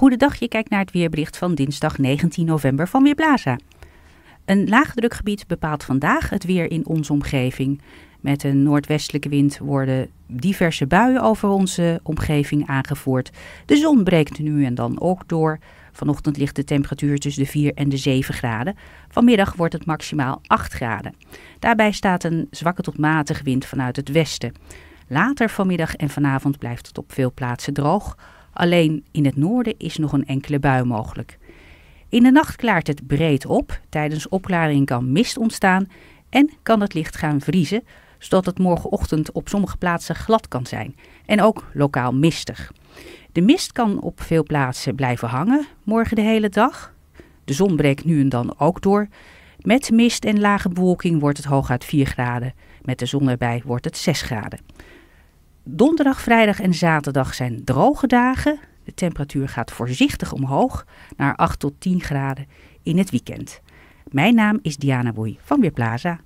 Goedendag, je kijkt naar het weerbericht van dinsdag 19 november van Weerblaza. Een laagdrukgebied bepaalt vandaag het weer in onze omgeving. Met een noordwestelijke wind worden diverse buien over onze omgeving aangevoerd. De zon breekt nu en dan ook door. Vanochtend ligt de temperatuur tussen de 4 en de 7 graden. Vanmiddag wordt het maximaal 8 graden. Daarbij staat een zwakke tot matige wind vanuit het westen. Later vanmiddag en vanavond blijft het op veel plaatsen droog. Alleen in het noorden is nog een enkele bui mogelijk. In de nacht klaart het breed op. Tijdens opklaring kan mist ontstaan en kan het licht gaan vriezen, zodat het morgenochtend op sommige plaatsen glad kan zijn en ook lokaal mistig. De mist kan op veel plaatsen blijven hangen morgen de hele dag. De zon breekt nu en dan ook door. Met mist en lage bewolking wordt het hooguit 4 graden. Met de zon erbij wordt het 6 graden. Donderdag, vrijdag en zaterdag zijn droge dagen. De temperatuur gaat voorzichtig omhoog naar 8 tot 10 graden in het weekend. Mijn naam is Diana Boei van Weerplaza.